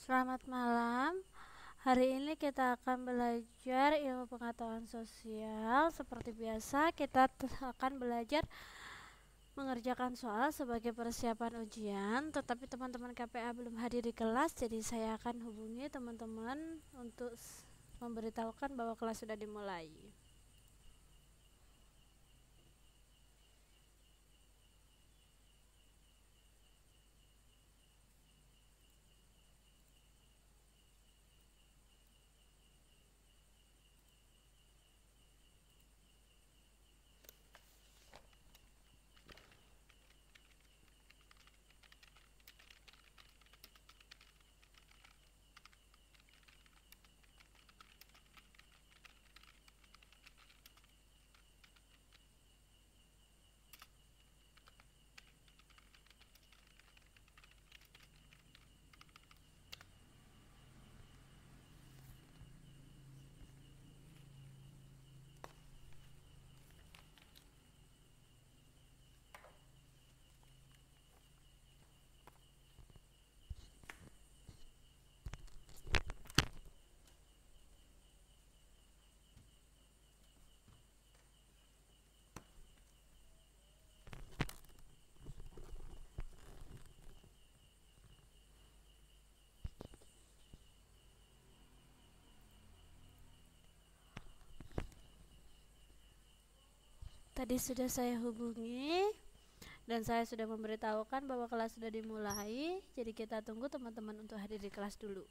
Selamat malam. Hari ini kita akan belajar ilmu pengetahuan sosial. Seperti biasa, kita akan belajar mengerjakan soal sebagai persiapan ujian. Tetapi teman-teman KPA belum hadir di kelas, jadi saya akan hubungi teman-teman untuk memberitahukan bahwa kelas sudah dimulai. tadi sudah saya hubungi dan saya sudah memberitahukan bahwa kelas sudah dimulai. Jadi kita tunggu teman-teman untuk hadir di kelas dulu.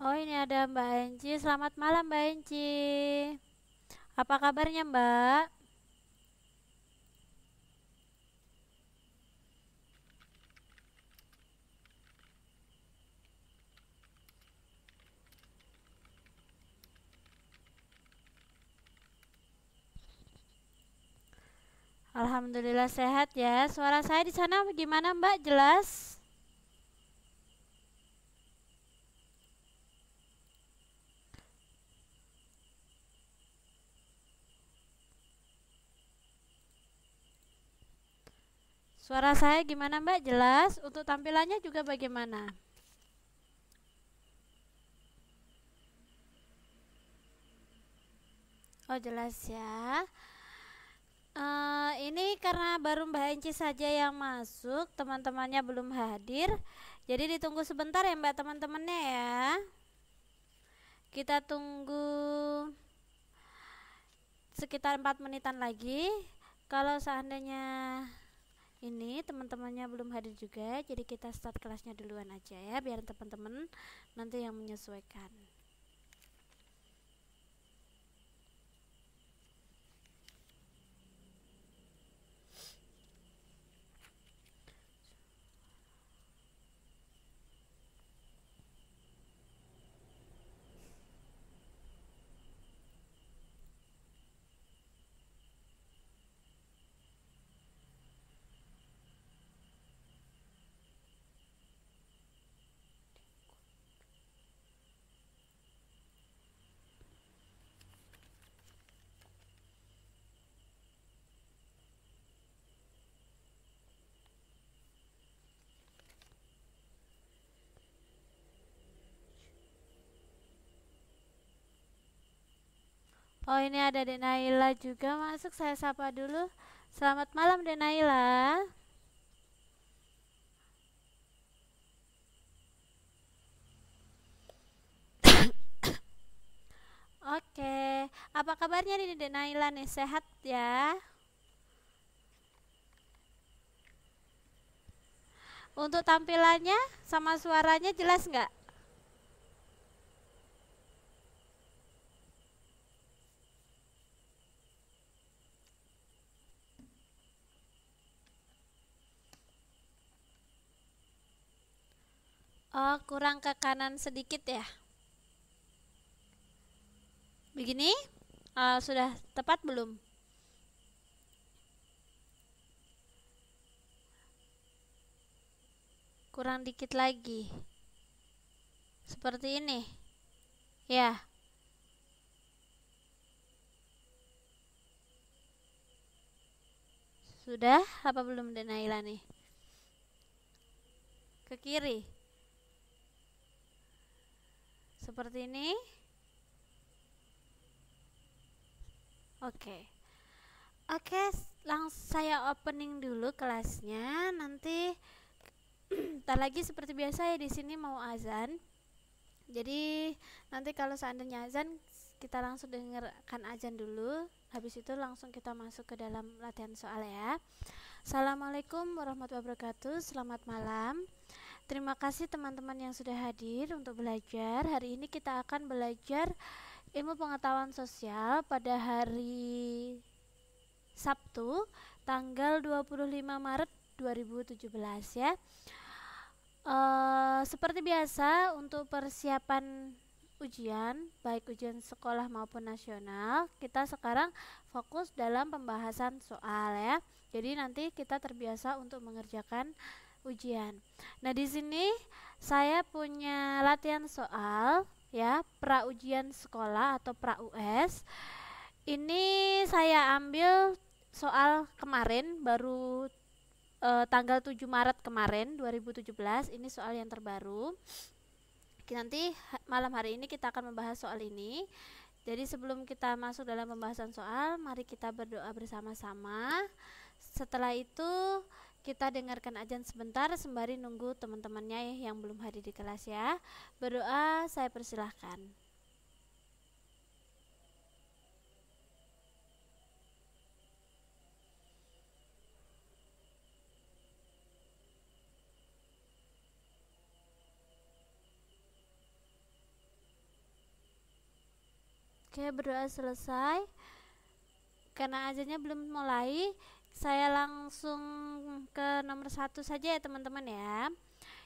Oh ini ada Mbak Enci. Selamat malam Mbak Enci. Apa kabarnya Mbak? Alhamdulillah sehat ya. Suara saya di sana gimana Mbak? Jelas? Suara saya gimana Mbak? Jelas? Untuk tampilannya juga bagaimana? Oh jelas ya uh, Ini karena baru Mbak Enci saja yang masuk Teman-temannya belum hadir Jadi ditunggu sebentar ya Mbak teman-temannya ya Kita tunggu Sekitar 4 menitan lagi Kalau seandainya ini teman-temannya belum hadir juga jadi kita start kelasnya duluan aja ya biar teman-teman nanti yang menyesuaikan Oh ini ada Denaila juga masuk saya sapa dulu. Selamat malam Denaila. Oke, okay. apa kabarnya nih Denaila nih sehat ya? Untuk tampilannya sama suaranya jelas nggak? Oh, kurang ke kanan sedikit ya. Begini? Uh, sudah tepat belum? Kurang dikit lagi. Seperti ini. Ya. Sudah apa belum Denaila nih? Ke kiri seperti ini oke oke okay, langsung saya opening dulu kelasnya nanti tak lagi seperti biasa ya di sini mau azan jadi nanti kalau seandainya azan kita langsung dengarkan azan dulu habis itu langsung kita masuk ke dalam latihan soal ya Assalamualaikum warahmatullahi wabarakatuh selamat malam Terima kasih teman-teman yang sudah hadir untuk belajar. Hari ini kita akan belajar ilmu pengetahuan sosial pada hari Sabtu tanggal 25 Maret 2017 ya. E, seperti biasa untuk persiapan ujian baik ujian sekolah maupun nasional, kita sekarang fokus dalam pembahasan soal ya. Jadi nanti kita terbiasa untuk mengerjakan ujian. Nah, di sini saya punya latihan soal ya, pra ujian sekolah atau pra US. Ini saya ambil soal kemarin baru eh, tanggal 7 Maret kemarin 2017. Ini soal yang terbaru. Nanti malam hari ini kita akan membahas soal ini. Jadi sebelum kita masuk dalam pembahasan soal, mari kita berdoa bersama-sama. Setelah itu kita dengarkan ajan sebentar sembari nunggu teman-temannya ya yang belum hadir di kelas ya. Berdoa saya persilahkan. Oke, berdoa selesai. Karena ajannya belum mulai, saya langsung ke nomor satu saja ya teman-teman ya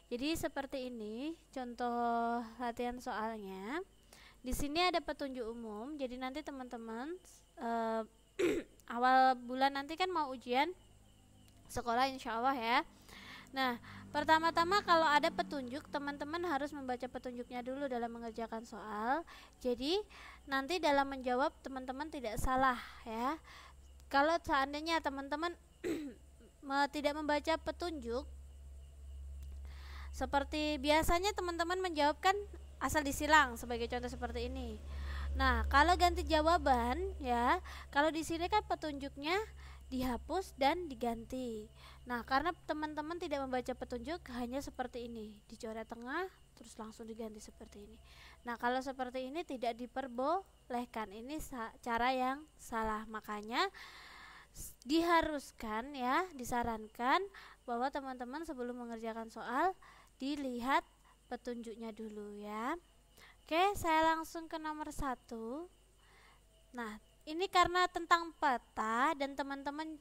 jadi seperti ini contoh latihan soalnya di sini ada petunjuk umum jadi nanti teman-teman eh, awal bulan nanti kan mau ujian sekolah insya Allah ya Nah, pertama-tama kalau ada petunjuk, teman-teman harus membaca petunjuknya dulu dalam mengerjakan soal. Jadi, nanti dalam menjawab teman-teman tidak salah ya kalau seandainya teman-teman tidak membaca petunjuk seperti biasanya teman-teman menjawabkan asal disilang sebagai contoh seperti ini. Nah, kalau ganti jawaban ya, kalau di sini kan petunjuknya dihapus dan diganti. Nah, karena teman-teman tidak membaca petunjuk hanya seperti ini, dicoret tengah terus langsung diganti seperti ini. Nah, kalau seperti ini tidak diperbolehkan. Ini cara yang salah. Makanya diharuskan ya disarankan bahwa teman-teman sebelum mengerjakan soal dilihat petunjuknya dulu ya oke saya langsung ke nomor satu nah ini karena tentang peta dan teman-teman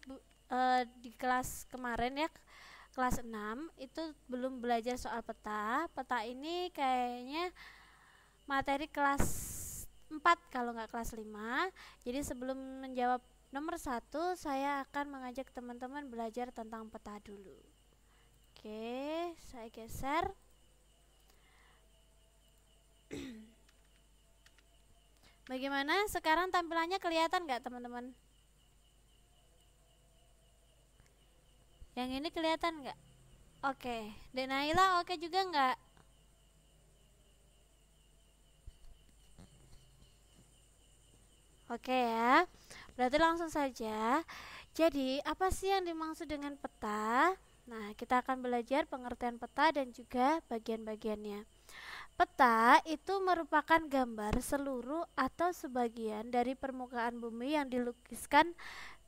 e, di kelas kemarin ya kelas 6 itu belum belajar soal peta peta ini kayaknya materi kelas 4 kalau nggak kelas 5 jadi sebelum menjawab Nomor satu, saya akan mengajak teman-teman belajar tentang peta dulu. Oke, saya geser. Bagaimana sekarang tampilannya kelihatan nggak teman-teman? Yang ini kelihatan nggak? Oke, Dek Naila oke juga nggak? Oke ya. Berarti langsung saja. Jadi, apa sih yang dimaksud dengan peta? Nah, kita akan belajar pengertian peta dan juga bagian-bagiannya. Peta itu merupakan gambar seluruh atau sebagian dari permukaan bumi yang dilukiskan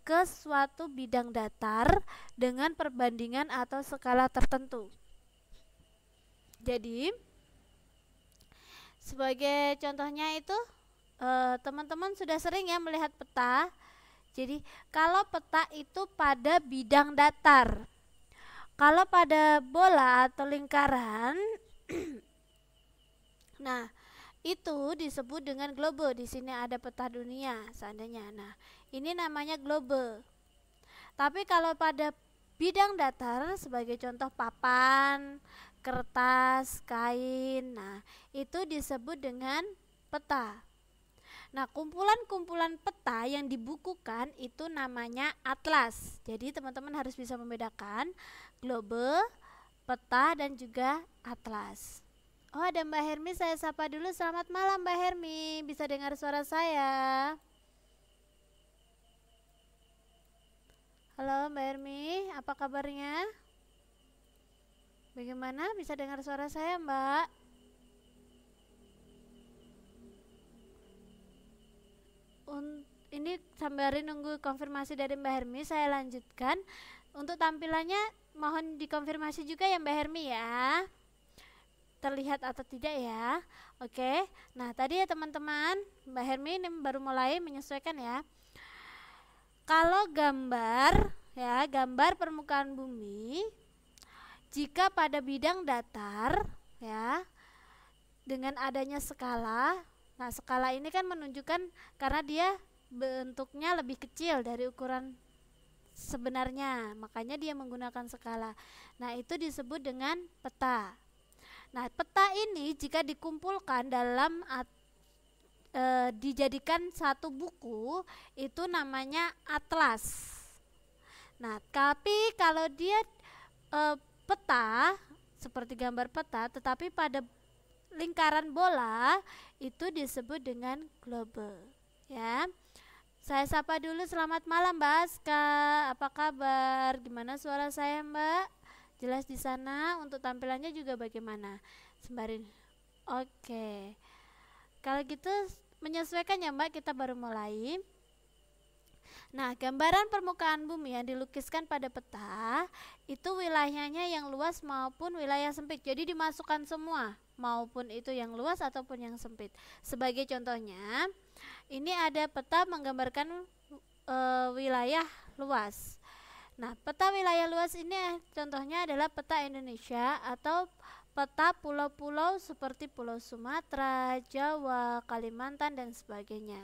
ke suatu bidang datar dengan perbandingan atau skala tertentu. Jadi, sebagai contohnya itu Eh, teman-teman uh, sudah sering ya melihat peta. Jadi kalau peta itu pada bidang datar. Kalau pada bola atau lingkaran Nah, itu disebut dengan globe. Di sini ada peta dunia seandainya. Nah, ini namanya globe. Tapi kalau pada bidang datar sebagai contoh papan, kertas, kain. Nah, itu disebut dengan peta. Nah, kumpulan-kumpulan peta yang dibukukan itu namanya atlas. Jadi, teman-teman harus bisa membedakan globe, peta, dan juga atlas. Oh, ada Mbak Hermi, saya sapa dulu. Selamat malam, Mbak Hermi. Bisa dengar suara saya? Halo, Mbak Hermi, apa kabarnya? Bagaimana bisa dengar suara saya, Mbak? un ini sambil nunggu konfirmasi dari Mbak Hermi saya lanjutkan untuk tampilannya mohon dikonfirmasi juga ya Mbak Hermi ya terlihat atau tidak ya oke nah tadi ya teman-teman Mbak Hermi ini baru mulai menyesuaikan ya kalau gambar ya gambar permukaan bumi jika pada bidang datar ya dengan adanya skala Nah, skala ini kan menunjukkan karena dia bentuknya lebih kecil dari ukuran sebenarnya, makanya dia menggunakan skala. Nah, itu disebut dengan peta. Nah, peta ini jika dikumpulkan dalam at, e, dijadikan satu buku, itu namanya atlas. Nah, tapi kalau dia e, peta seperti gambar peta, tetapi pada lingkaran bola itu disebut dengan global ya saya sapa dulu selamat malam Mbak Aska apa kabar gimana suara saya Mbak jelas di sana untuk tampilannya juga bagaimana sembari oke kalau gitu menyesuaikan ya Mbak kita baru mulai Nah, gambaran permukaan bumi yang dilukiskan pada peta itu wilayahnya yang luas maupun wilayah sempit. Jadi dimasukkan semua maupun itu yang luas ataupun yang sempit. Sebagai contohnya, ini ada peta menggambarkan e, wilayah luas. Nah, peta wilayah luas ini contohnya adalah peta Indonesia atau peta pulau-pulau seperti Pulau Sumatera, Jawa, Kalimantan dan sebagainya.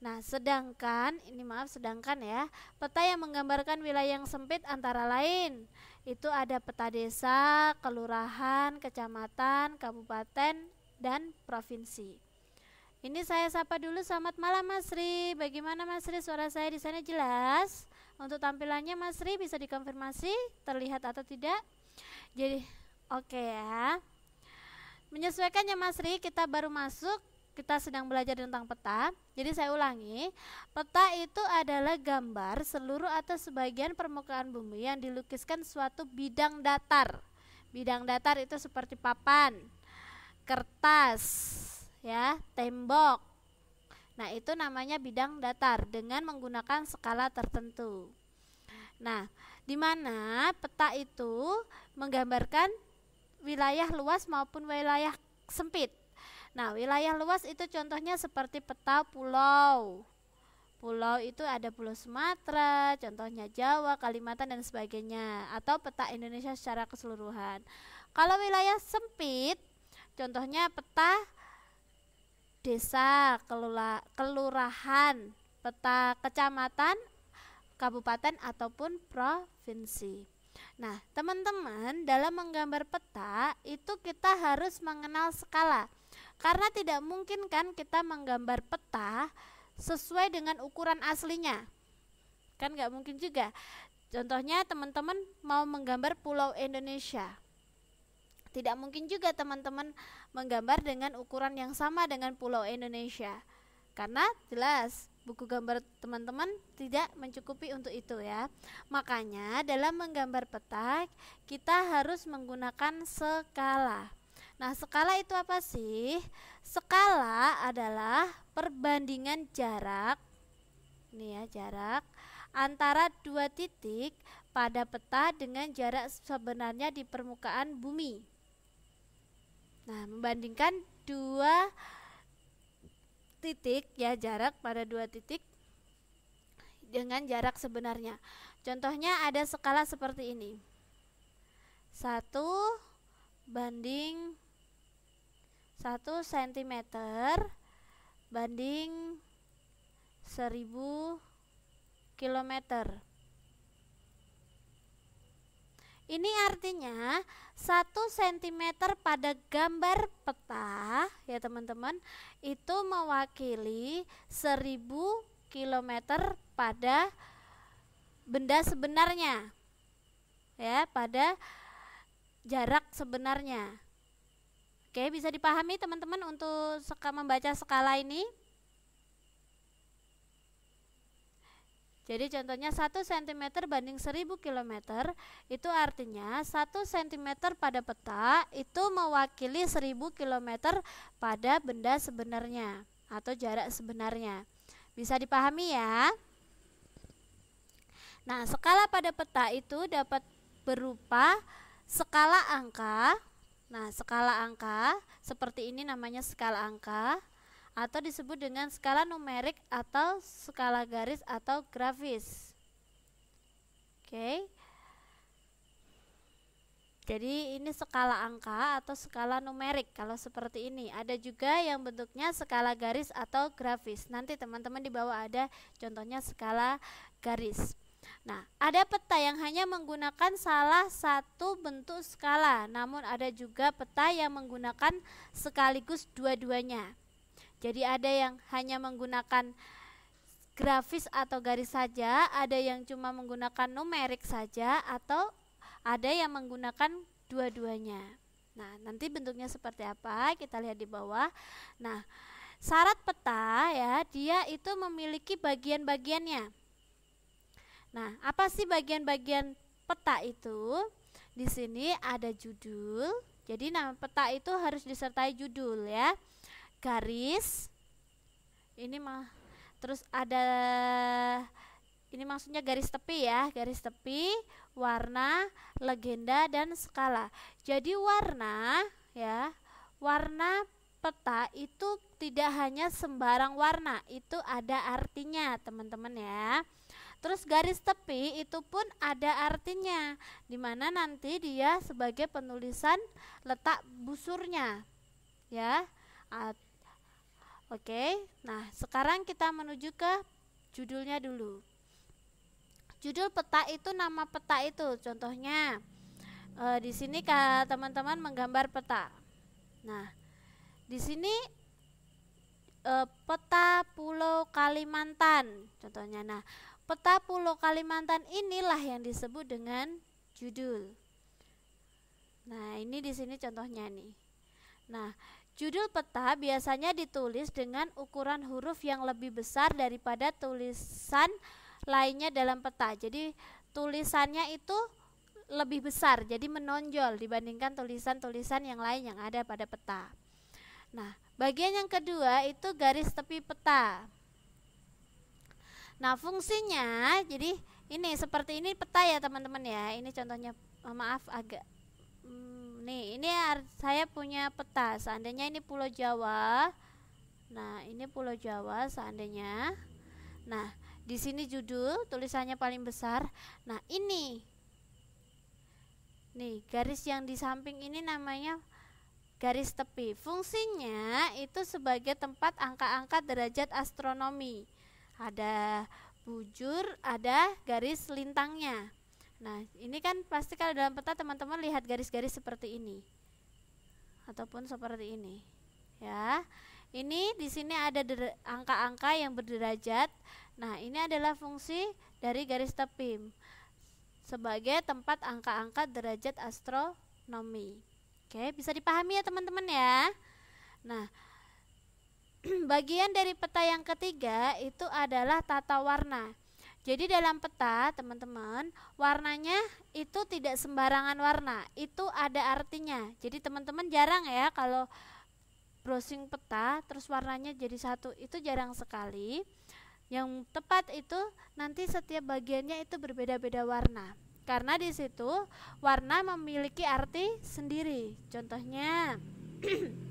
Nah, sedangkan ini maaf sedangkan ya, peta yang menggambarkan wilayah yang sempit antara lain itu ada peta desa, kelurahan, kecamatan, kabupaten, dan provinsi. Ini saya sapa dulu, selamat malam Mas Ri. Bagaimana Mas Ri suara saya di sana jelas? Untuk tampilannya Mas Ri bisa dikonfirmasi terlihat atau tidak? Jadi oke okay ya. menyesuaikannya ya Mas Ri, kita baru masuk kita sedang belajar tentang peta. Jadi saya ulangi, peta itu adalah gambar seluruh atau sebagian permukaan bumi yang dilukiskan suatu bidang datar. Bidang datar itu seperti papan, kertas, ya, tembok. Nah, itu namanya bidang datar dengan menggunakan skala tertentu. Nah, di mana peta itu menggambarkan wilayah luas maupun wilayah sempit Nah, wilayah luas itu contohnya seperti peta pulau. Pulau itu ada pulau Sumatera, contohnya Jawa, Kalimantan dan sebagainya atau peta Indonesia secara keseluruhan. Kalau wilayah sempit, contohnya peta desa, kelula, kelurahan, peta kecamatan, kabupaten ataupun provinsi. Nah, teman-teman, dalam menggambar peta itu kita harus mengenal skala. Karena tidak mungkin kan kita menggambar peta sesuai dengan ukuran aslinya. Kan nggak mungkin juga. Contohnya teman-teman mau menggambar pulau Indonesia. Tidak mungkin juga teman-teman menggambar dengan ukuran yang sama dengan pulau Indonesia. Karena jelas buku gambar teman-teman tidak mencukupi untuk itu ya. Makanya dalam menggambar peta kita harus menggunakan skala. Nah, skala itu apa sih? Skala adalah perbandingan jarak nih ya, jarak antara dua titik pada peta dengan jarak sebenarnya di permukaan bumi. Nah, membandingkan dua titik ya jarak pada dua titik dengan jarak sebenarnya. Contohnya ada skala seperti ini. 1 banding 1 cm banding 1000 km. Ini artinya 1 cm pada gambar peta ya teman-teman itu mewakili 1000 km pada benda sebenarnya. Ya, pada jarak sebenarnya. Oke, bisa dipahami teman-teman untuk seka, membaca skala ini? Jadi contohnya 1 cm banding 1000 km itu artinya 1 cm pada peta itu mewakili 1000 km pada benda sebenarnya atau jarak sebenarnya. Bisa dipahami ya? Nah, skala pada peta itu dapat berupa skala angka, Nah, skala angka seperti ini namanya skala angka atau disebut dengan skala numerik atau skala garis atau grafis. Oke. Jadi ini skala angka atau skala numerik kalau seperti ini. Ada juga yang bentuknya skala garis atau grafis. Nanti teman-teman di bawah ada contohnya skala garis. Nah, ada peta yang hanya menggunakan salah satu bentuk skala, namun ada juga peta yang menggunakan sekaligus dua-duanya. Jadi ada yang hanya menggunakan grafis atau garis saja, ada yang cuma menggunakan numerik saja atau ada yang menggunakan dua-duanya. Nah, nanti bentuknya seperti apa? Kita lihat di bawah. Nah, syarat peta ya, dia itu memiliki bagian-bagiannya. Nah, apa sih bagian-bagian peta itu? Di sini ada judul. Jadi nama peta itu harus disertai judul ya. Garis. Ini mah terus ada ini maksudnya garis tepi ya, garis tepi, warna, legenda dan skala. Jadi warna ya, warna peta itu tidak hanya sembarang warna, itu ada artinya, teman-teman ya. Terus garis tepi itu pun ada artinya, di mana nanti dia sebagai penulisan letak busurnya, ya. Oke, okay. nah sekarang kita menuju ke judulnya dulu. Judul peta itu nama peta itu, contohnya e, di sini kak teman-teman menggambar peta. Nah, di sini e, peta Pulau Kalimantan, contohnya. Nah, Peta Pulau Kalimantan inilah yang disebut dengan judul. Nah, ini di sini contohnya nih. Nah, judul peta biasanya ditulis dengan ukuran huruf yang lebih besar daripada tulisan lainnya dalam peta. Jadi, tulisannya itu lebih besar, jadi menonjol dibandingkan tulisan-tulisan yang lain yang ada pada peta. Nah, bagian yang kedua itu garis tepi peta. Nah, fungsinya jadi ini seperti ini peta ya teman-teman ya. Ini contohnya oh, maaf agak hmm, nih ini saya punya peta. Seandainya ini Pulau Jawa. Nah, ini Pulau Jawa seandainya. Nah, di sini judul tulisannya paling besar. Nah, ini nih garis yang di samping ini namanya garis tepi. Fungsinya itu sebagai tempat angka-angka derajat astronomi ada bujur, ada garis lintangnya. Nah, ini kan pasti kalau dalam peta teman-teman lihat garis-garis seperti ini ataupun seperti ini. Ya. Ini di sini ada angka-angka yang berderajat. Nah, ini adalah fungsi dari garis tepim sebagai tempat angka-angka derajat astronomi. Oke, bisa dipahami ya teman-teman ya. Nah, Bagian dari peta yang ketiga itu adalah tata warna. Jadi dalam peta, teman-teman, warnanya itu tidak sembarangan warna. Itu ada artinya. Jadi teman-teman jarang ya kalau browsing peta terus warnanya jadi satu. Itu jarang sekali. Yang tepat itu nanti setiap bagiannya itu berbeda-beda warna. Karena di situ warna memiliki arti sendiri. Contohnya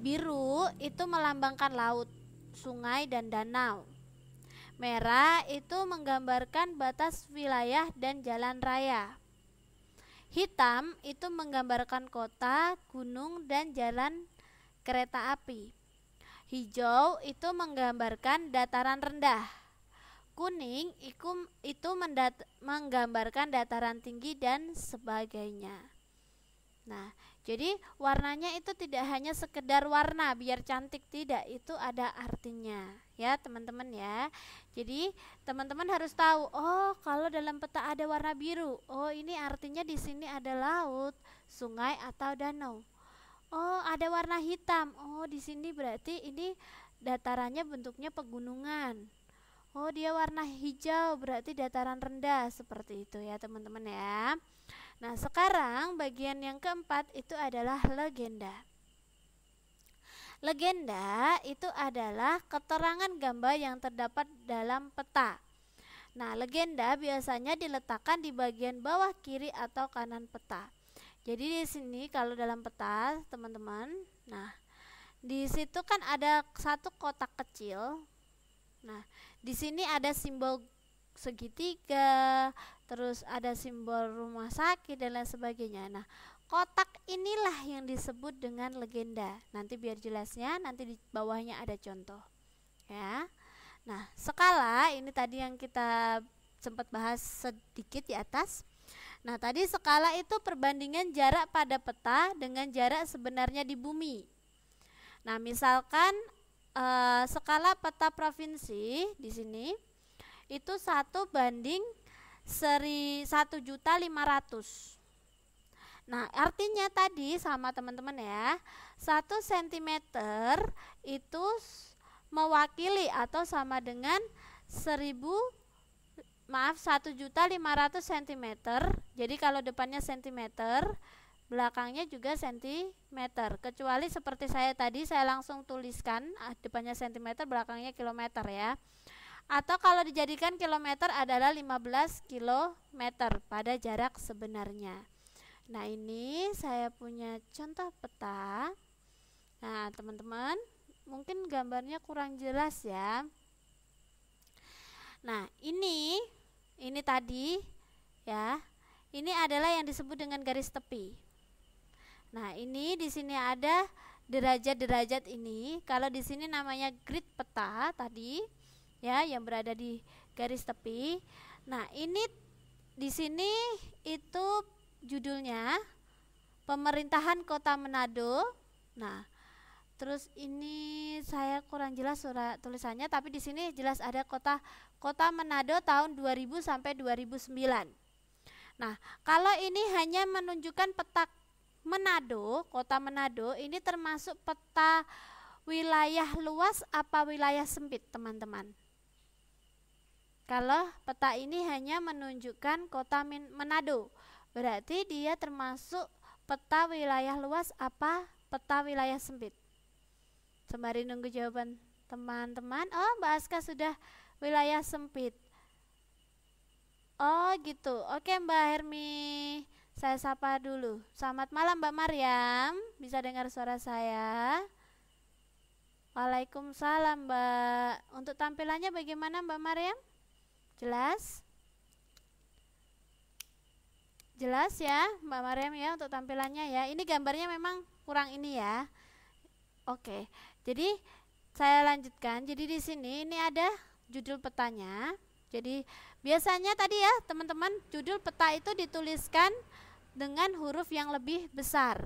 Biru itu melambangkan laut, sungai, dan danau. Merah itu menggambarkan batas wilayah dan jalan raya. Hitam itu menggambarkan kota, gunung, dan jalan kereta api. Hijau itu menggambarkan dataran rendah. Kuning itu menggambarkan dataran tinggi dan sebagainya. Nah, jadi warnanya itu tidak hanya sekedar warna biar cantik tidak, itu ada artinya ya teman-teman ya. Jadi teman-teman harus tahu, oh kalau dalam peta ada warna biru, oh ini artinya di sini ada laut, sungai atau danau. Oh ada warna hitam, oh di sini berarti ini datarannya bentuknya pegunungan. Oh dia warna hijau berarti dataran rendah seperti itu ya teman-teman ya. Nah, sekarang bagian yang keempat itu adalah legenda. Legenda itu adalah keterangan gambar yang terdapat dalam peta. Nah, legenda biasanya diletakkan di bagian bawah kiri atau kanan peta. Jadi di sini kalau dalam peta, teman-teman, nah di situ kan ada satu kotak kecil. Nah, di sini ada simbol segitiga, terus ada simbol rumah sakit dan lain sebagainya. Nah, kotak inilah yang disebut dengan legenda. Nanti biar jelasnya nanti di bawahnya ada contoh. Ya. Nah, skala ini tadi yang kita sempat bahas sedikit di atas. Nah, tadi skala itu perbandingan jarak pada peta dengan jarak sebenarnya di bumi. Nah, misalkan e, skala peta provinsi di sini itu satu banding seri satu juta lima Nah, artinya tadi sama teman-teman ya, 1 cm itu mewakili atau sama dengan 1000 maaf 1 juta 500 cm. Jadi kalau depannya cm, belakangnya juga cm. Kecuali seperti saya tadi saya langsung tuliskan ah, depannya cm, belakangnya kilometer ya atau kalau dijadikan kilometer adalah 15 km pada jarak sebenarnya. Nah, ini saya punya contoh peta. Nah, teman-teman, mungkin gambarnya kurang jelas ya. Nah, ini ini tadi ya. Ini adalah yang disebut dengan garis tepi. Nah, ini di sini ada derajat-derajat ini. Kalau di sini namanya grid peta tadi ya yang berada di garis tepi. Nah, ini di sini itu judulnya Pemerintahan Kota Manado. Nah, terus ini saya kurang jelas surat tulisannya tapi di sini jelas ada kota Kota Manado tahun 2000 sampai 2009. Nah, kalau ini hanya menunjukkan peta Manado, Kota Manado ini termasuk peta wilayah luas apa wilayah sempit, teman-teman? Kalau peta ini hanya menunjukkan kota Manado, berarti dia termasuk peta wilayah luas apa peta wilayah sempit? Sembari nunggu jawaban teman-teman. Oh, Mbak Aska sudah wilayah sempit. Oh, gitu. Oke, Mbak Hermi. Saya sapa dulu. Selamat malam Mbak Maryam. Bisa dengar suara saya? Waalaikumsalam, Mbak. Untuk tampilannya bagaimana Mbak Maryam? Jelas? Jelas ya Mbak Mariam ya untuk tampilannya ya. Ini gambarnya memang kurang ini ya. Oke. Jadi saya lanjutkan. Jadi di sini ini ada judul petanya. Jadi biasanya tadi ya teman-teman judul peta itu dituliskan dengan huruf yang lebih besar.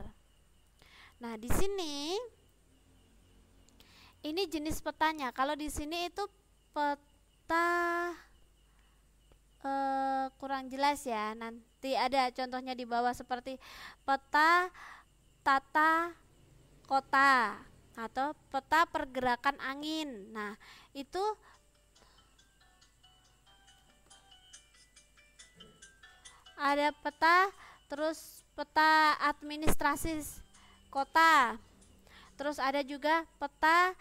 Nah, di sini ini jenis petanya. Kalau di sini itu peta uh, kurang jelas ya nanti ada contohnya di bawah seperti peta tata kota atau peta pergerakan angin nah itu ada peta terus peta administrasi kota terus ada juga peta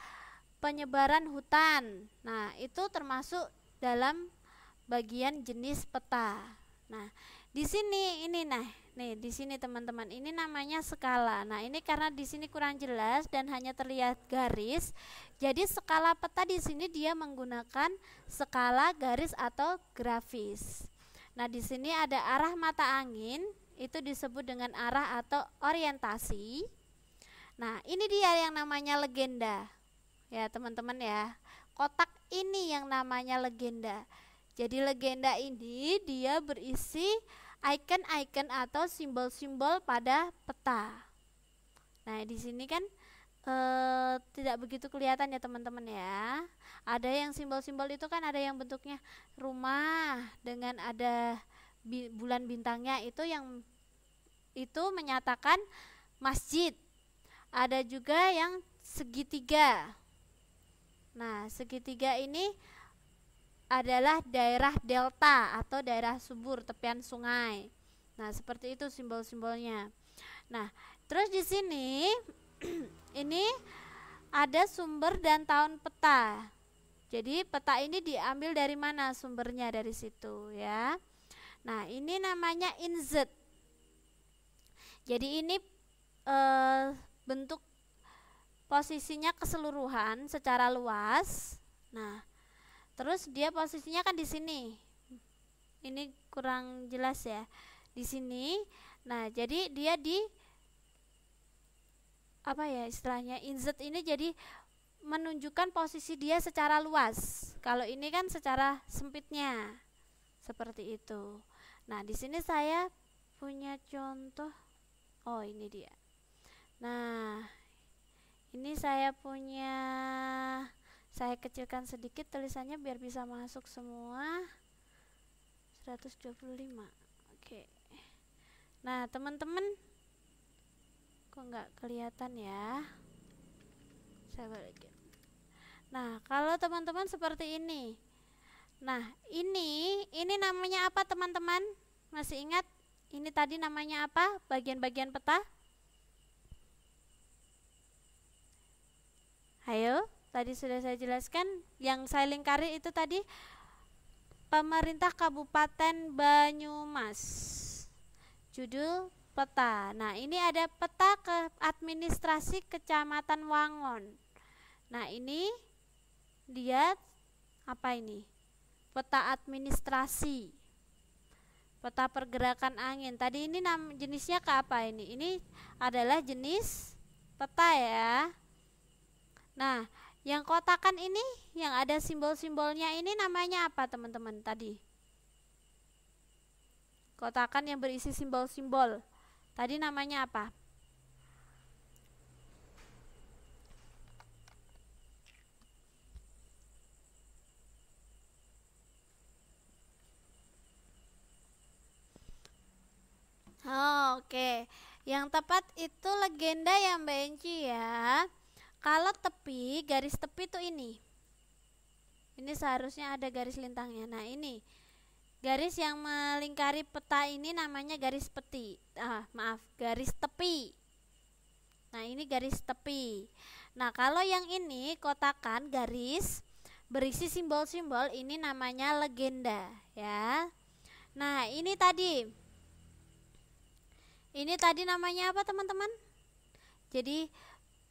penyebaran hutan nah itu termasuk dalam bagian jenis peta. Nah, di sini ini nah, nih di sini teman-teman, ini namanya skala. Nah, ini karena di sini kurang jelas dan hanya terlihat garis. Jadi skala peta di sini dia menggunakan skala garis atau grafis. Nah, di sini ada arah mata angin, itu disebut dengan arah atau orientasi. Nah, ini dia yang namanya legenda. Ya, teman-teman ya. Kotak ini yang namanya legenda. Jadi legenda ini dia berisi icon-icon atau simbol-simbol pada peta. Nah, di sini kan e, tidak begitu kelihatan ya teman-teman ya. Ada yang simbol-simbol itu kan ada yang bentuknya rumah dengan ada bi bulan bintangnya itu yang itu menyatakan masjid. Ada juga yang segitiga. Nah, segitiga ini adalah daerah delta atau daerah subur tepian sungai. Nah, seperti itu simbol-simbolnya. Nah, terus di sini ini ada sumber dan tahun peta. Jadi peta ini diambil dari mana sumbernya dari situ ya. Nah, ini namanya inzet. Jadi ini e, bentuk posisinya keseluruhan secara luas. Nah, terus dia posisinya kan di sini ini kurang jelas ya di sini nah jadi dia di apa ya istilahnya insert ini jadi menunjukkan posisi dia secara luas kalau ini kan secara sempitnya seperti itu nah di sini saya punya contoh oh ini dia nah ini saya punya saya kecilkan sedikit tulisannya biar bisa masuk semua 125 oke nah teman-teman kok nggak kelihatan ya saya balikin nah kalau teman-teman seperti ini nah ini ini namanya apa teman-teman masih ingat ini tadi namanya apa bagian-bagian peta ayo Tadi sudah saya jelaskan yang saya lingkari itu tadi pemerintah Kabupaten Banyumas. Judul peta. Nah, ini ada peta ke administrasi Kecamatan Wangon. Nah, ini dia apa ini? Peta administrasi. Peta pergerakan angin. Tadi ini nam jenisnya ke apa ini? Ini adalah jenis peta ya. Nah, yang kotakan ini yang ada simbol-simbolnya ini namanya apa teman-teman tadi? Kotakan yang berisi simbol-simbol. Tadi namanya apa? Oh, Oke, okay. yang tepat itu legenda ya Mbak Enci ya kalau tepi garis tepi tuh ini ini seharusnya ada garis lintangnya nah ini garis yang melingkari peta ini namanya garis peti ah maaf garis tepi nah ini garis tepi nah kalau yang ini kotakan garis berisi simbol-simbol ini namanya legenda ya nah ini tadi ini tadi namanya apa teman-teman jadi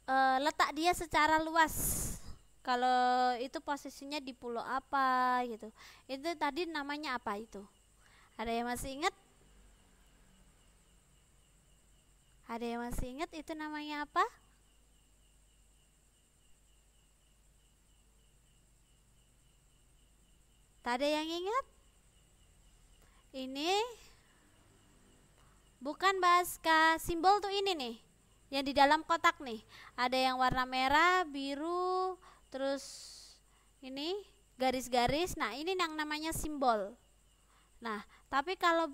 uh, letak dia secara luas kalau itu posisinya di pulau apa gitu itu tadi namanya apa itu ada yang masih ingat ada yang masih ingat itu namanya apa tak ada yang ingat ini bukan bahasa simbol tuh ini nih yang di dalam kotak nih ada yang warna merah biru terus ini garis-garis nah ini yang namanya simbol nah tapi kalau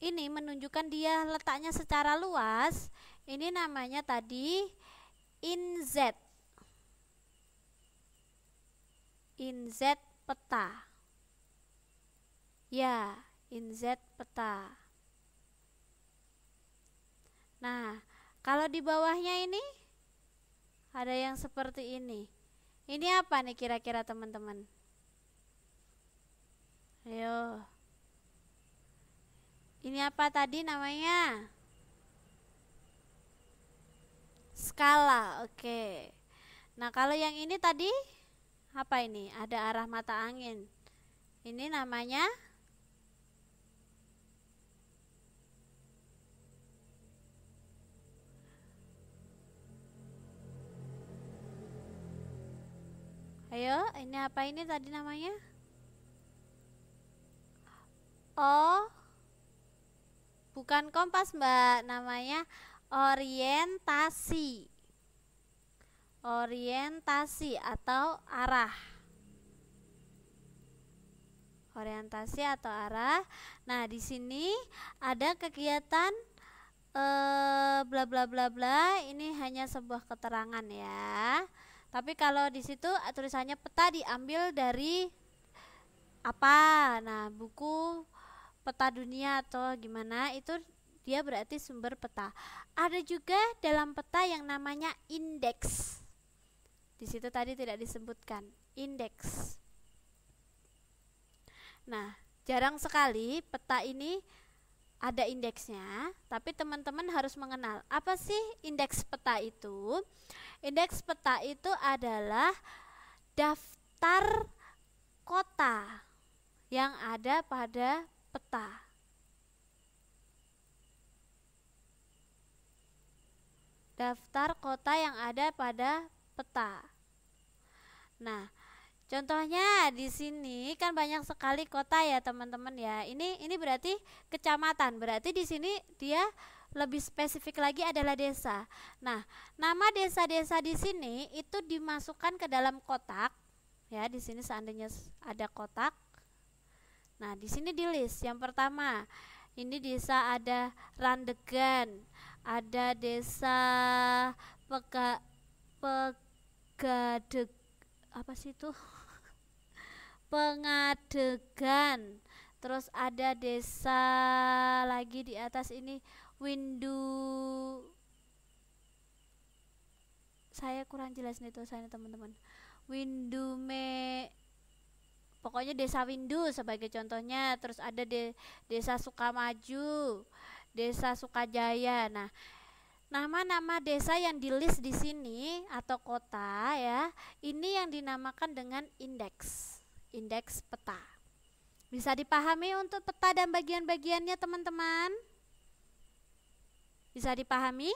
ini menunjukkan dia letaknya secara luas ini namanya tadi in z peta ya z peta nah kalau di bawahnya ini ada yang seperti ini. Ini apa nih kira-kira teman-teman? Ayo. Ini apa tadi namanya? Skala, oke. Nah, kalau yang ini tadi apa ini? Ada arah mata angin. Ini namanya Ayo, ini apa ini tadi namanya? Oh, bukan kompas mbak, namanya orientasi. Orientasi atau arah. Orientasi atau arah. Nah, di sini ada kegiatan eh bla bla bla bla. Ini hanya sebuah keterangan ya tapi kalau di situ eh, tulisannya peta diambil dari apa? Nah, buku peta dunia atau gimana itu dia berarti sumber peta. Ada juga dalam peta yang namanya indeks. Di situ tadi tidak disebutkan indeks. Nah, jarang sekali peta ini ada indeksnya, tapi teman-teman harus mengenal apa sih indeks peta itu. Indeks peta itu adalah daftar kota yang ada pada peta. Daftar kota yang ada pada peta. Nah, contohnya di sini kan banyak sekali kota ya, teman-teman ya. Ini ini berarti kecamatan. Berarti di sini dia lebih spesifik lagi adalah desa. Nah, nama desa-desa di sini itu dimasukkan ke dalam kotak. Ya, di sini seandainya ada kotak. Nah, di sini di list yang pertama. Ini desa ada Randegan, ada desa Pega Pegadeg apa sih itu? Pengadegan. Terus ada desa lagi di atas ini windu saya kurang jelas nih tulisannya teman-teman windu me pokoknya desa windu sebagai contohnya terus ada de, desa Sukamaju desa Sukajaya nah nama-nama desa yang di list di sini atau kota ya ini yang dinamakan dengan indeks indeks peta bisa dipahami untuk peta dan bagian-bagiannya teman-teman bisa dipahami?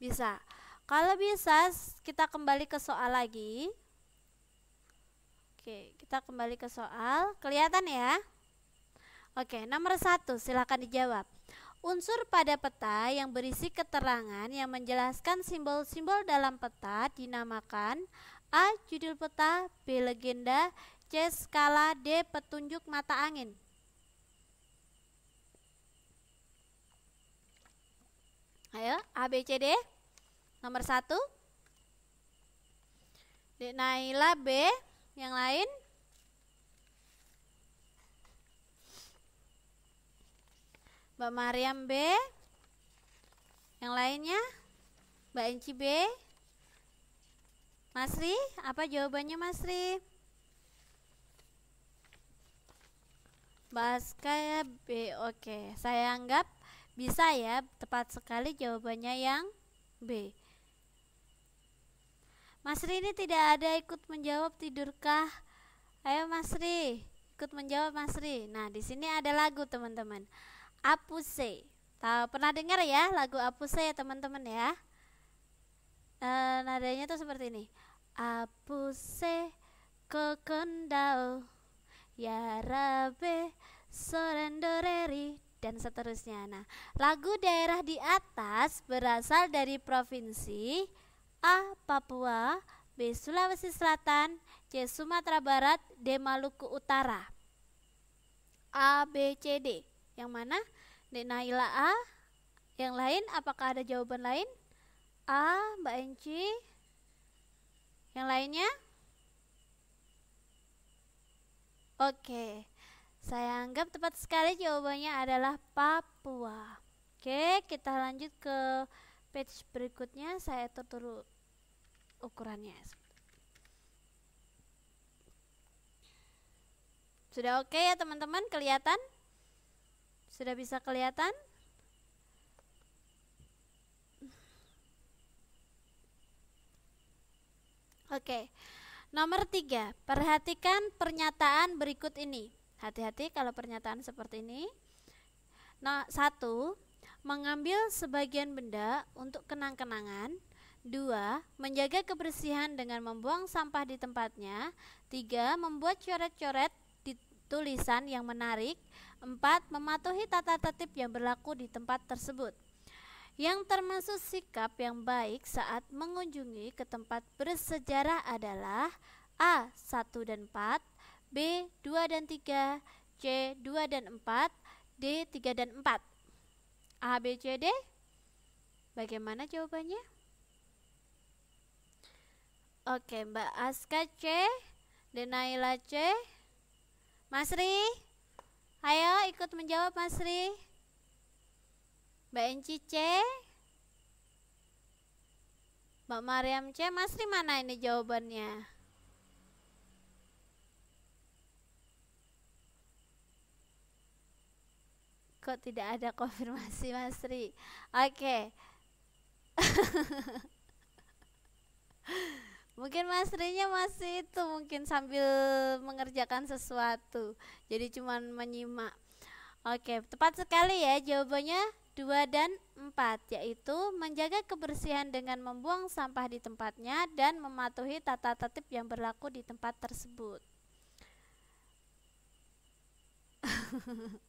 Bisa. Kalau bisa, kita kembali ke soal lagi. Oke, kita kembali ke soal. Kelihatan ya? Oke, nomor satu, silakan dijawab. Unsur pada peta yang berisi keterangan yang menjelaskan simbol-simbol dalam peta dinamakan A. Judul peta B. Legenda C. Skala D. Petunjuk mata angin Ayo, A, B, C, D. Nomor satu. D, Naila, B. Yang lain. Mbak Mariam, B. Yang lainnya. Mbak Enci, B. Masri, apa jawabannya Masri? Baska B, oke. Saya anggap bisa ya, tepat sekali jawabannya yang B. Mas ini tidak ada ikut menjawab tidurkah? Ayo Mas Ri, ikut menjawab Mas Ri. Nah, di sini ada lagu teman-teman. Apuse. Tahu pernah dengar ya lagu Apuse ya teman-teman ya? E, nadanya tuh seperti ini. Apuse ya rabe sorendoreri dan seterusnya. Nah, lagu daerah di atas berasal dari provinsi A. Papua, B. Sulawesi Selatan, C. Sumatera Barat, D. Maluku Utara. A, B, C, D. Yang mana? Nek Naila A. Yang lain, apakah ada jawaban lain? A, Mbak Enci. Yang lainnya? Oke. Okay. Saya anggap tepat sekali jawabannya adalah Papua. Oke, kita lanjut ke page berikutnya. Saya atur dulu ukurannya. Sudah oke ya teman-teman, kelihatan? Sudah bisa kelihatan? Oke, okay. nomor tiga, perhatikan pernyataan berikut ini. Hati-hati kalau pernyataan seperti ini. Nah, satu, mengambil sebagian benda untuk kenang-kenangan. Dua, menjaga kebersihan dengan membuang sampah di tempatnya. Tiga, membuat coret-coret di tulisan yang menarik. Empat, mematuhi tata tertib yang berlaku di tempat tersebut. Yang termasuk sikap yang baik saat mengunjungi ke tempat bersejarah adalah A. 1 dan 4 B 2 dan 3, C 2 dan 4, D 3 dan 4. A B C D Bagaimana jawabannya? Oke, Mbak Aska C, Denaila C. Masri, ayo ikut menjawab Masri. Mbak Enci C. Mbak Mariam C, Masri mana ini jawabannya? kok tidak ada konfirmasi Masri? Oke. mungkin Masrinya masih itu mungkin sambil mengerjakan sesuatu. Jadi cuman menyimak. Oke, tepat sekali ya jawabannya dua dan empat, yaitu menjaga kebersihan dengan membuang sampah di tempatnya dan mematuhi tata tertib yang berlaku di tempat tersebut.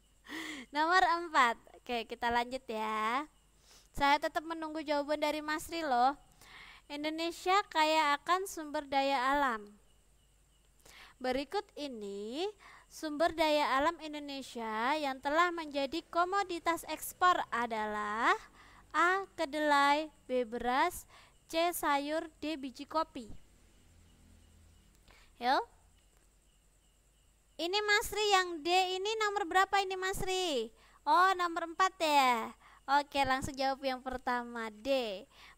Nomor 4 Oke kita lanjut ya Saya tetap menunggu jawaban dari Mas loh Indonesia kaya akan sumber daya alam Berikut ini sumber daya alam Indonesia yang telah menjadi komoditas ekspor adalah A. Kedelai B. Beras C. Sayur D. Biji kopi Yo. Ini Masri yang D ini nomor berapa ini Masri? Oh, nomor 4 ya. Oke, langsung jawab yang pertama D.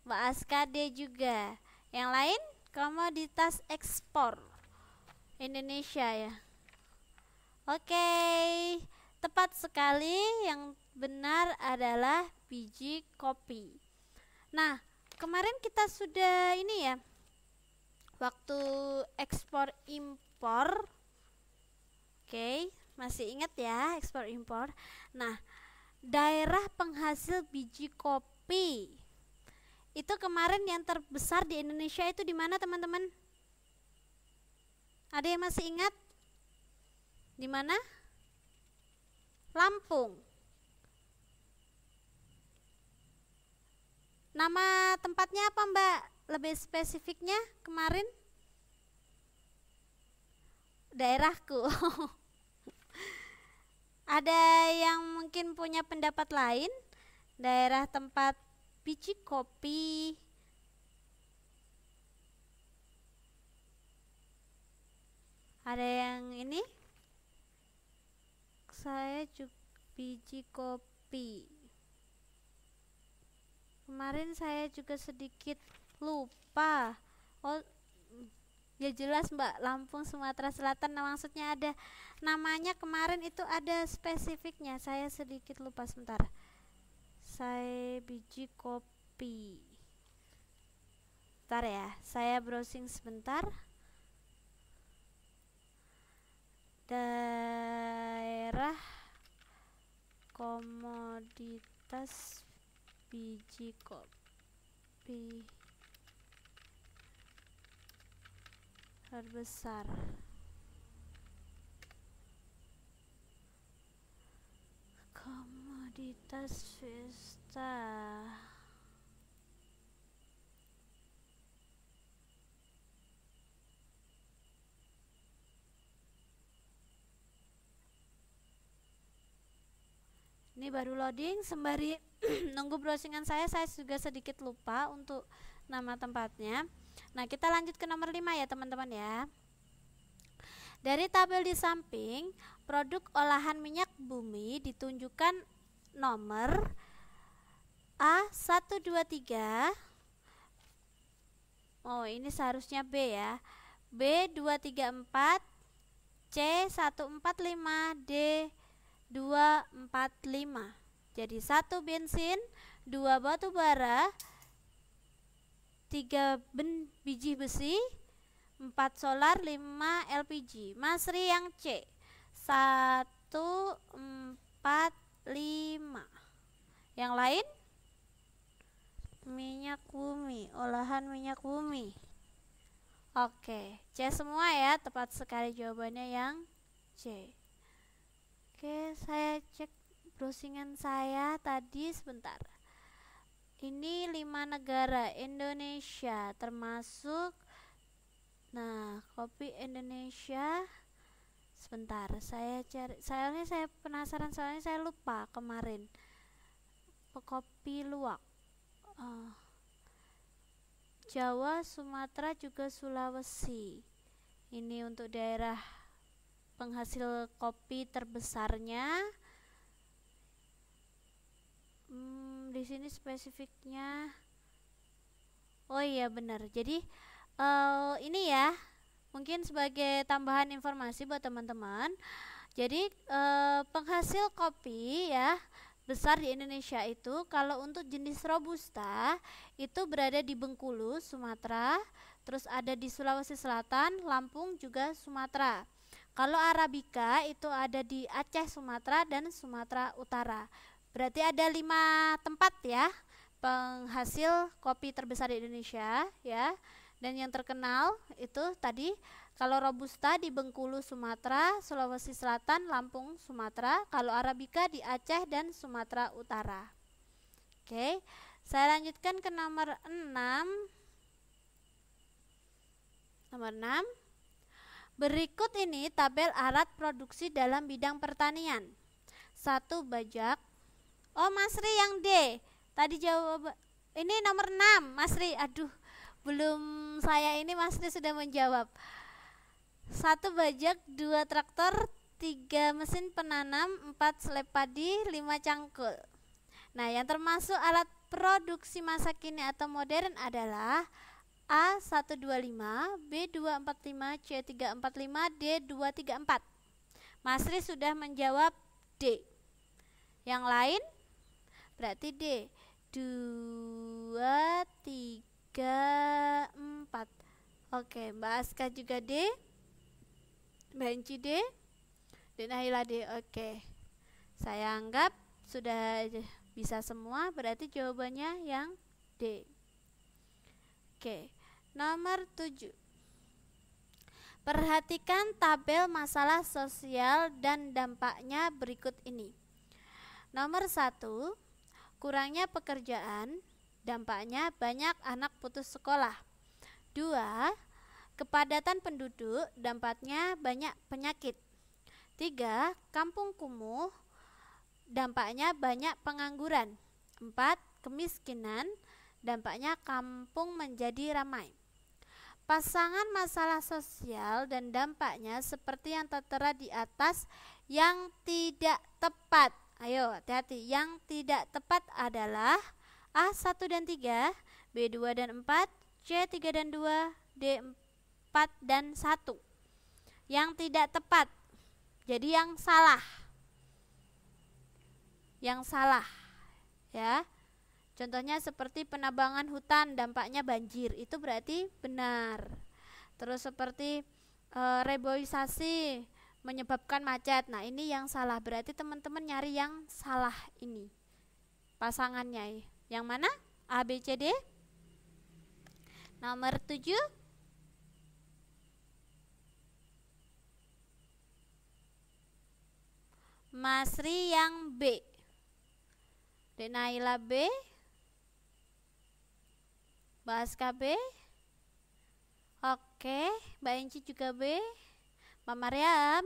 Mbak Aska D juga. Yang lain komoditas ekspor Indonesia ya. Oke, tepat sekali yang benar adalah biji kopi. Nah, kemarin kita sudah ini ya. Waktu ekspor impor Oke, okay, masih ingat ya ekspor impor. Nah, daerah penghasil biji kopi itu kemarin yang terbesar di Indonesia itu di mana teman-teman? Ada yang masih ingat? Di mana? Lampung. Nama tempatnya apa, Mbak? Lebih spesifiknya kemarin? Daerahku. Ada yang mungkin punya pendapat lain? Daerah tempat biji kopi Ada yang ini? Saya juga biji kopi. Kemarin saya juga sedikit lupa. Oh, ya jelas Mbak Lampung Sumatera Selatan nah, maksudnya ada namanya kemarin itu ada spesifiknya saya sedikit lupa sebentar saya biji kopi bentar ya saya browsing sebentar daerah komoditas biji kopi terbesar komoditas Vista ini baru loading sembari nunggu browsingan saya saya juga sedikit lupa untuk nama tempatnya Nah, kita lanjut ke nomor 5 ya, teman-teman ya. Dari tabel di samping, produk olahan minyak bumi ditunjukkan nomor A123. Oh, ini seharusnya B ya. B234 C145 D245. Jadi satu bensin, dua batu bara, tiga ben, biji besi empat solar lima LPG Masri yang C satu empat lima. yang lain minyak bumi olahan minyak bumi oke C semua ya tepat sekali jawabannya yang C oke saya cek browsingan saya tadi sebentar ini lima negara Indonesia termasuk nah kopi Indonesia sebentar saya cari soalnya saya penasaran soalnya saya lupa kemarin kopi luwak uh, Jawa Sumatera juga Sulawesi ini untuk daerah penghasil kopi terbesarnya hmm, di sini spesifiknya oh iya benar jadi uh, ini ya mungkin sebagai tambahan informasi buat teman-teman jadi uh, penghasil kopi ya besar di Indonesia itu kalau untuk jenis robusta itu berada di Bengkulu, Sumatera, terus ada di Sulawesi Selatan, Lampung juga Sumatera. Kalau Arabica itu ada di Aceh, Sumatera dan Sumatera Utara. Berarti ada lima tempat ya penghasil kopi terbesar di Indonesia ya. Dan yang terkenal itu tadi kalau robusta di Bengkulu Sumatera, Sulawesi Selatan, Lampung Sumatera, kalau arabica di Aceh dan Sumatera Utara. Oke. Saya lanjutkan ke nomor 6. Nomor 6. Berikut ini tabel alat produksi dalam bidang pertanian. satu bajak, Oh Masri yang D. Tadi jawab ini nomor 6 Masri. Aduh, belum saya ini Masri sudah menjawab. Satu bajak, dua traktor, tiga mesin penanam, empat selepadi padi, lima cangkul. Nah, yang termasuk alat produksi masa kini atau modern adalah A125, B245, C345, D234. Masri sudah menjawab D. Yang lain? berarti D 2 3 4 oke Mbak Aska juga D Mbak Enci D dan Ahila D oke saya anggap sudah bisa semua berarti jawabannya yang D oke nomor 7 Perhatikan tabel masalah sosial dan dampaknya berikut ini. Nomor 1, Kurangnya pekerjaan, dampaknya banyak anak putus sekolah. Dua, kepadatan penduduk, dampaknya banyak penyakit. Tiga, kampung kumuh, dampaknya banyak pengangguran. Empat, kemiskinan, dampaknya kampung menjadi ramai. Pasangan masalah sosial dan dampaknya seperti yang tertera di atas yang tidak tepat. Ayo, hati-hati. Yang tidak tepat adalah A1 dan 3, B2 dan 4, C3 dan 2, D4 dan 1. Yang tidak tepat. Jadi yang salah. Yang salah. Ya. Contohnya seperti penambangan hutan dampaknya banjir, itu berarti benar. Terus seperti e, reboisasi menyebabkan macet. Nah, ini yang salah. Berarti teman-teman nyari yang salah ini. Pasangannya. Ya. Yang mana? A, B, C, D. Nomor 7. Masri yang B. Denaila B. Baska B. Oke, Mbak Enci juga B. Mbak Mariam,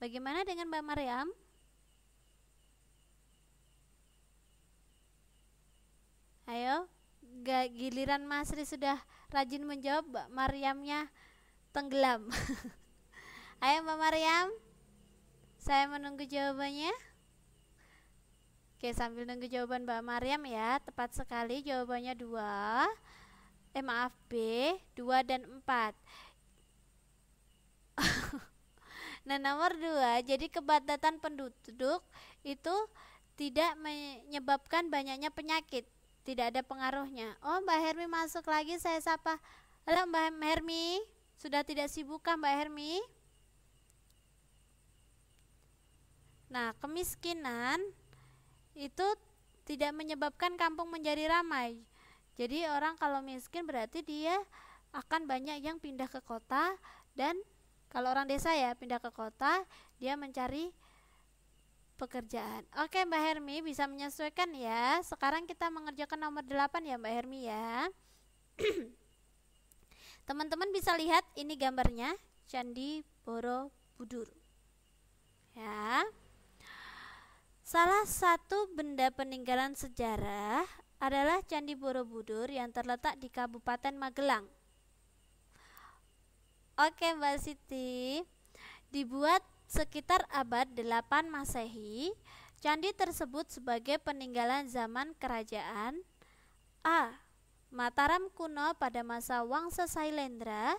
bagaimana dengan Mbak Mariam? Ayo, gak giliran Mas Ri sudah rajin menjawab, Mbak Mariamnya tenggelam. Ayo Mbak Mariam, saya menunggu jawabannya. Oke, sambil nunggu jawaban Mbak Mariam ya, tepat sekali jawabannya 2. Eh maaf B, 2 dan 4. nah nomor dua jadi kebatatan penduduk itu tidak menyebabkan banyaknya penyakit tidak ada pengaruhnya oh mbak Hermi masuk lagi saya sapa halo mbak Hermi sudah tidak sibuk kan mbak Hermi nah kemiskinan itu tidak menyebabkan kampung menjadi ramai jadi orang kalau miskin berarti dia akan banyak yang pindah ke kota dan kalau orang desa ya pindah ke kota, dia mencari pekerjaan. Oke, Mbak Hermi bisa menyesuaikan ya. Sekarang kita mengerjakan nomor 8 ya, Mbak Hermi ya. Teman-teman bisa lihat ini gambarnya Candi Borobudur. Ya. Salah satu benda peninggalan sejarah adalah Candi Borobudur yang terletak di Kabupaten Magelang. Oke Mbak Siti Dibuat sekitar abad 8 Masehi Candi tersebut sebagai peninggalan zaman kerajaan A. Mataram kuno pada masa Wangsa Sailendra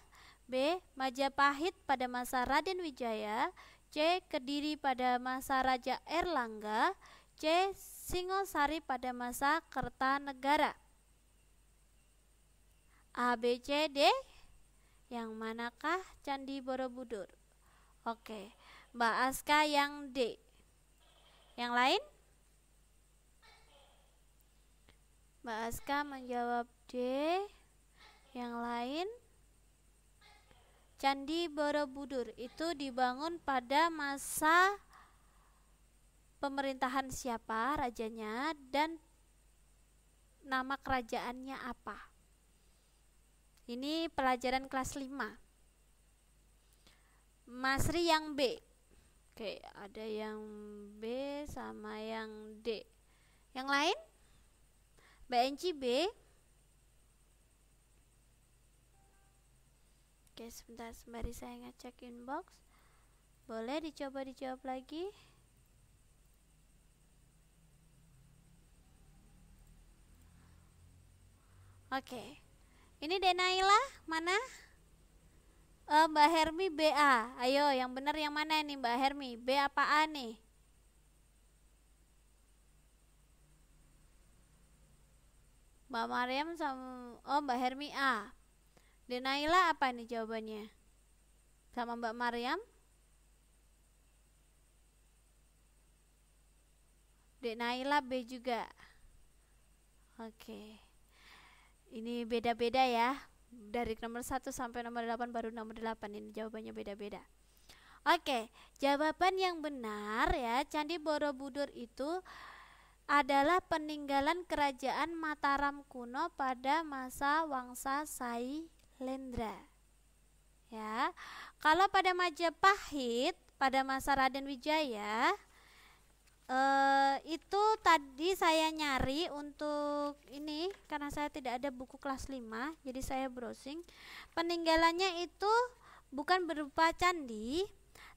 B. Majapahit pada masa Raden Wijaya C. Kediri pada masa Raja Erlangga C. Singosari pada masa Kertanegara A, B, C, D yang manakah Candi Borobudur? Oke, Mbak Aska yang D. Yang lain? Mbak Aska menjawab D. Yang lain? Candi Borobudur itu dibangun pada masa pemerintahan siapa rajanya dan nama kerajaannya apa. Ini pelajaran kelas 5. Masri yang B. Oke, ada yang B sama yang D. Yang lain? Mbak Enci B. Oke, sebentar sembari saya ngecek inbox. Boleh dicoba dijawab lagi? Oke. Okay. Ini Denaila mana? Uh, Mbak Hermi B A. Ayo yang benar yang mana ini Mbak Hermi? B apa A nih? Mbak Mariam sama oh Mbak Hermi A. Denaila apa nih jawabannya? Sama Mbak Mariam? Denaila B juga. Oke. Okay ini beda-beda ya dari nomor 1 sampai nomor 8 baru nomor 8 ini jawabannya beda-beda Oke, jawaban yang benar ya Candi Borobudur itu adalah peninggalan kerajaan Mataram kuno pada masa Wangsa Sailendra. Ya. Kalau pada Majapahit pada masa Raden Wijaya Eh, itu tadi saya nyari untuk ini karena saya tidak ada buku kelas 5 jadi saya browsing peninggalannya itu bukan berupa candi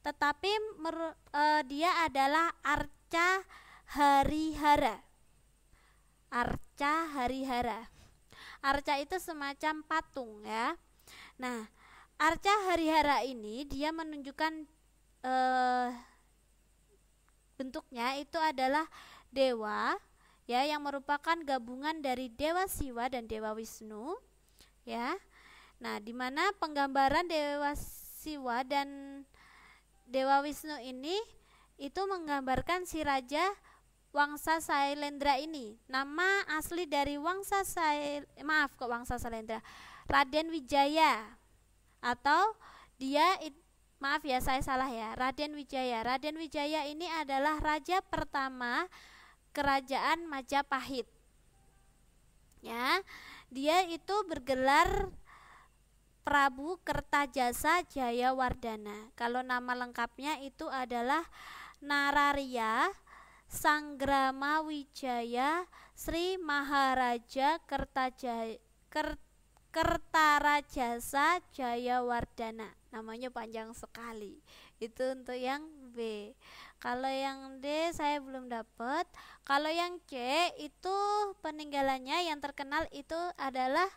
tetapi mer, e, dia adalah arca harihara arca harihara arca itu semacam patung ya nah arca harihara ini dia menunjukkan eh, bentuknya itu adalah dewa ya yang merupakan gabungan dari dewa Siwa dan dewa Wisnu ya. Nah, di mana penggambaran dewa Siwa dan dewa Wisnu ini itu menggambarkan si raja Wangsa Sailendra ini. Nama asli dari Wangsa Sail maaf kok Wangsa Sailendra. Raden Wijaya atau dia Maaf ya, saya salah ya. Raden Wijaya. Raden Wijaya ini adalah raja pertama kerajaan Majapahit. Ya. Dia itu bergelar Prabu Kertajasa Jayawardana. Kalau nama lengkapnya itu adalah Nararya Sanggrama Wijaya Sri Maharaja Kertajaya Kert Kertarajasa Jayawardana namanya panjang sekali itu untuk yang B kalau yang D saya belum dapat kalau yang C itu peninggalannya yang terkenal itu adalah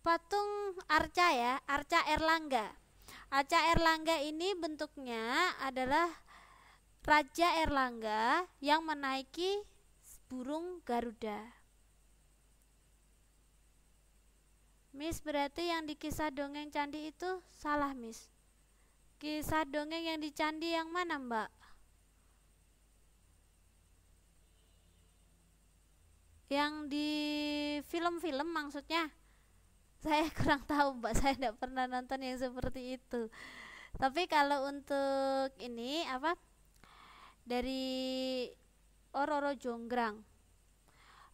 patung arca ya arca Erlangga arca Erlangga ini bentuknya adalah Raja Erlangga yang menaiki burung Garuda. Miss berarti yang dikisah dongeng candi itu salah Miss. Kisah dongeng yang di candi yang mana, Mbak? Yang di film-film maksudnya? Saya kurang tahu, Mbak. Saya tidak pernah nonton yang seperti itu. Tapi kalau untuk ini apa? Dari Ororo Jonggrang.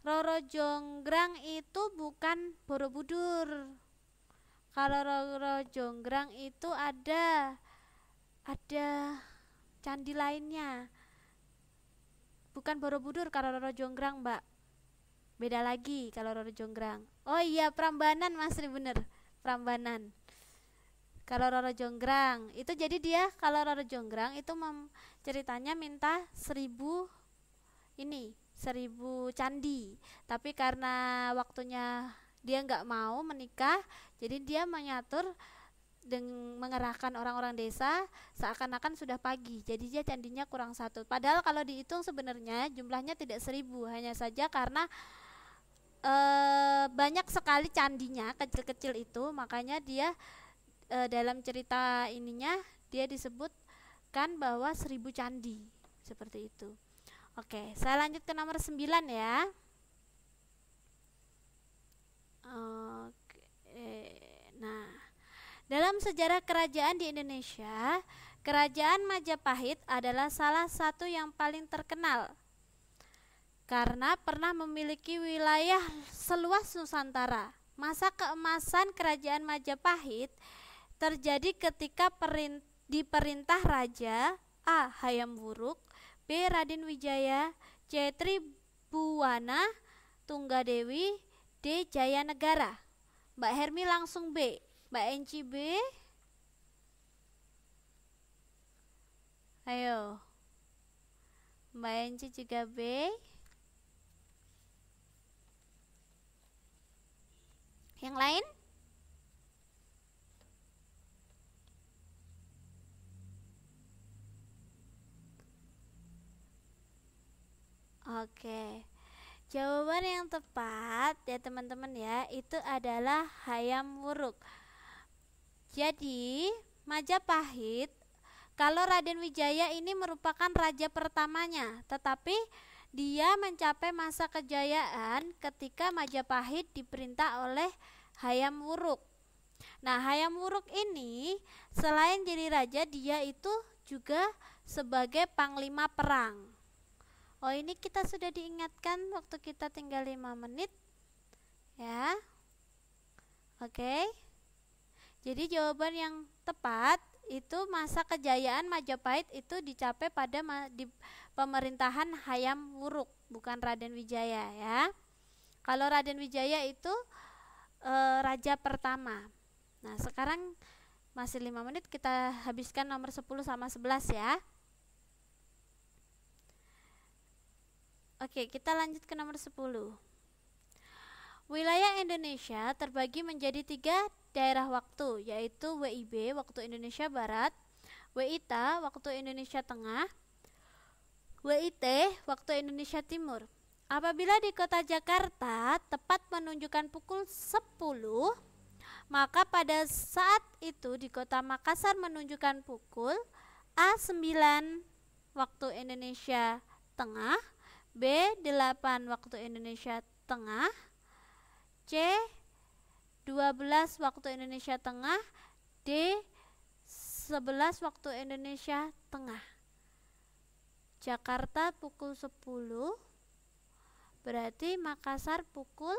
Roro Jonggrang itu bukan Borobudur. Kalau Roro Jonggrang itu ada ada candi lainnya bukan Borobudur kalau Roro Jonggrang mbak beda lagi kalau Roro Jonggrang oh iya Prambanan mas Sri bener Prambanan kalau Roro Jonggrang itu jadi dia kalau Roro Jonggrang itu mem, ceritanya minta seribu ini seribu candi tapi karena waktunya dia nggak mau menikah jadi dia menyatur dengan mengerahkan orang-orang desa seakan-akan sudah pagi jadi dia candinya kurang satu padahal kalau dihitung sebenarnya jumlahnya tidak seribu hanya saja karena e, banyak sekali candinya kecil-kecil itu makanya dia e, dalam cerita ininya dia disebutkan bahwa seribu candi seperti itu oke saya lanjut ke nomor sembilan ya oke nah dalam sejarah kerajaan di Indonesia, kerajaan Majapahit adalah salah satu yang paling terkenal karena pernah memiliki wilayah seluas Nusantara. Masa keemasan kerajaan Majapahit terjadi ketika di perintah Raja A. Hayam Wuruk, B. Raden Wijaya, C. Tribuwana Tunggadewi, D. Jaya Mbak Hermi langsung B. Mbak NCB Ayo Mbak Enci juga B Yang lain? Oke. Jawaban yang tepat ya teman-teman ya, itu adalah hayam wuruk. Jadi, Majapahit kalau Raden Wijaya ini merupakan raja pertamanya, tetapi dia mencapai masa kejayaan ketika Majapahit diperintah oleh Hayam Wuruk. Nah, Hayam Wuruk ini selain jadi raja, dia itu juga sebagai panglima perang. Oh, ini kita sudah diingatkan waktu kita tinggal lima menit. Ya. Oke. Okay. Jadi jawaban yang tepat itu masa kejayaan Majapahit itu dicapai pada di pemerintahan Hayam Wuruk, bukan Raden Wijaya ya. Kalau Raden Wijaya itu e, raja pertama. Nah, sekarang masih 5 menit kita habiskan nomor 10 sama 11 ya. Oke, kita lanjut ke nomor 10. Wilayah Indonesia terbagi menjadi tiga daerah waktu yaitu WIB waktu Indonesia Barat, WITA waktu Indonesia Tengah, WIT waktu Indonesia Timur. Apabila di kota Jakarta tepat menunjukkan pukul 10, maka pada saat itu di kota Makassar menunjukkan pukul A9 waktu Indonesia Tengah, B8 waktu Indonesia Tengah, C 12 waktu Indonesia Tengah, D 11 waktu Indonesia Tengah. Jakarta pukul 10. Berarti Makassar pukul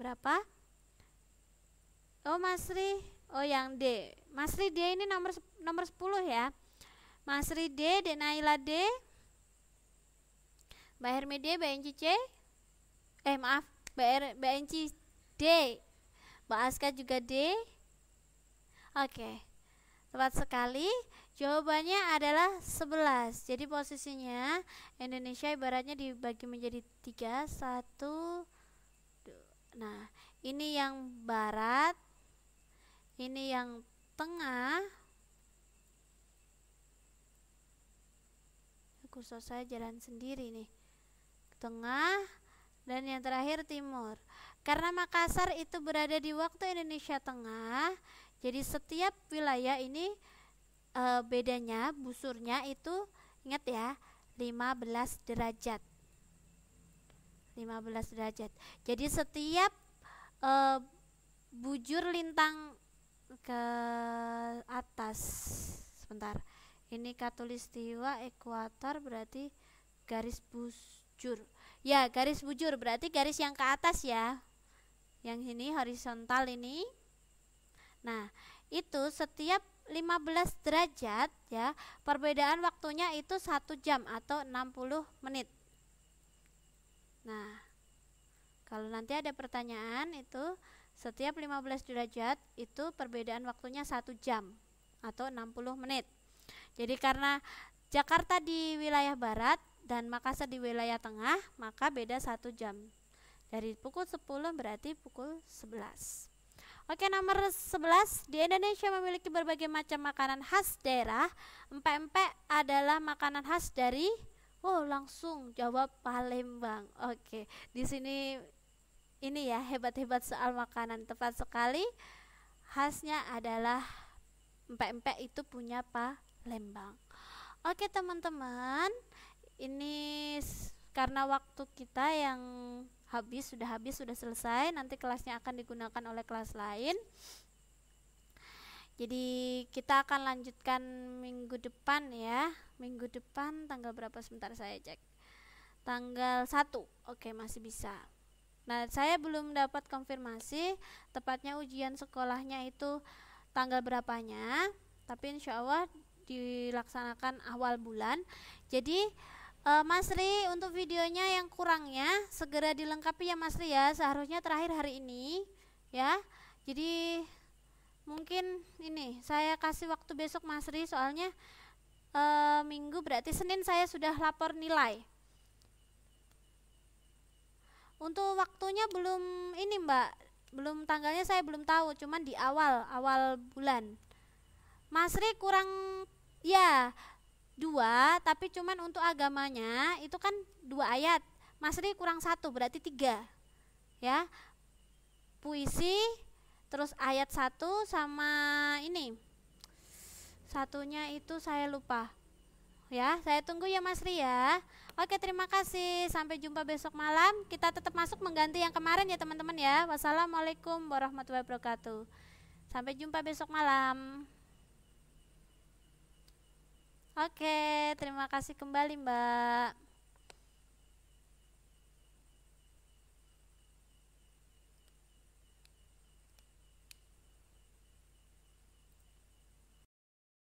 berapa? Oh, Masri. Oh, yang D. Masri D ini nomor nomor 10 ya. Masri D, Denaila D. Mbak Hermi D, Mbak C eh maaf BR, er, BNC D Mbak Aska juga D Oke tepat sekali jawabannya adalah 11 jadi posisinya Indonesia ibaratnya dibagi menjadi 3 1 nah ini yang barat ini yang tengah aku saya jalan sendiri nih tengah dan yang terakhir timur. Karena Makassar itu berada di waktu Indonesia Tengah, jadi setiap wilayah ini e, bedanya busurnya itu ingat ya 15 derajat. 15 derajat. Jadi setiap e, bujur lintang ke atas sebentar. Ini katulistiwa ekuator berarti garis bujur Ya, garis bujur berarti garis yang ke atas ya. Yang ini horizontal ini. Nah, itu setiap 15 derajat ya, perbedaan waktunya itu 1 jam atau 60 menit. Nah, kalau nanti ada pertanyaan itu setiap 15 derajat itu perbedaan waktunya 1 jam atau 60 menit. Jadi karena Jakarta di wilayah barat dan Makassar di wilayah tengah, maka beda satu jam. Dari pukul 10 berarti pukul 11. Oke, nomor 11. Di Indonesia memiliki berbagai macam makanan khas daerah. Empek-empek adalah makanan khas dari Oh, langsung jawab Palembang. Oke, di sini ini ya hebat-hebat soal makanan tepat sekali. Khasnya adalah empek-empek itu punya Palembang. Oke, teman-teman ini karena waktu kita yang habis sudah habis sudah selesai nanti kelasnya akan digunakan oleh kelas lain jadi kita akan lanjutkan minggu depan ya minggu depan tanggal berapa sebentar saya cek tanggal 1 oke masih bisa nah saya belum dapat konfirmasi tepatnya ujian sekolahnya itu tanggal berapanya tapi insya Allah dilaksanakan awal bulan jadi E, Mas Ri, untuk videonya yang kurangnya segera dilengkapi ya Mas Ri ya. Seharusnya terakhir hari ini ya. Jadi mungkin ini saya kasih waktu besok Mas Ri soalnya e, Minggu berarti Senin saya sudah lapor nilai. Untuk waktunya belum ini Mbak, belum tanggalnya saya belum tahu, cuman di awal awal bulan. Masri kurang ya dua tapi cuman untuk agamanya itu kan dua ayat masri kurang satu berarti tiga ya puisi terus ayat satu sama ini satunya itu saya lupa ya saya tunggu ya masri ya oke terima kasih sampai jumpa besok malam kita tetap masuk mengganti yang kemarin ya teman-teman ya wassalamualaikum warahmatullahi wabarakatuh sampai jumpa besok malam Oke, terima kasih kembali Mbak.